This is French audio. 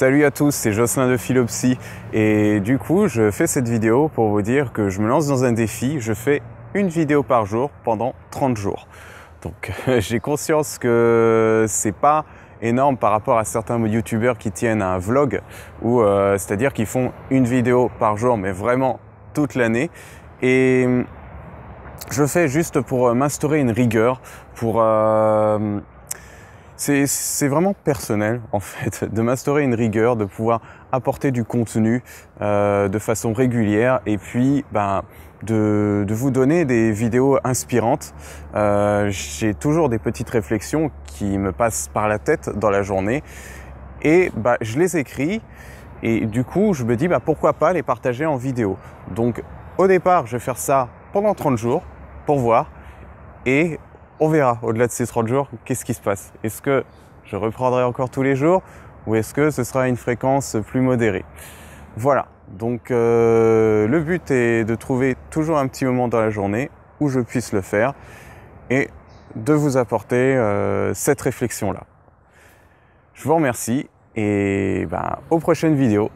Salut à tous, c'est Jocelyn de Philopsy et du coup je fais cette vidéo pour vous dire que je me lance dans un défi, je fais une vidéo par jour pendant 30 jours. Donc j'ai conscience que c'est pas énorme par rapport à certains youtubeurs qui tiennent un vlog ou euh, c'est-à-dire qu'ils font une vidéo par jour mais vraiment toute l'année et hum, je fais juste pour euh, m'instaurer une rigueur pour euh, c'est vraiment personnel en fait, de m'instaurer une rigueur, de pouvoir apporter du contenu euh, de façon régulière et puis ben, de, vous donner des vidéos inspirantes. Euh, j'ai toujours des petites réflexions qui me passent par la tête dans la journée et ben, je les écris et du coup je me dis ben, pourquoi pas les partager en vidéo. Donc au départ je vais faire ça pendant 30 jours pour voir et on verra au-delà de ces 30 jours, qu'est-ce qui se passe. Est-ce que je reprendrai encore tous les jours ou est-ce que ce sera une fréquence plus modérée Voilà, donc euh, le but est de trouver toujours un petit moment dans la journée où je puisse le faire et de vous apporter euh, cette réflexion-là. Je vous remercie et ben, aux prochaines vidéos.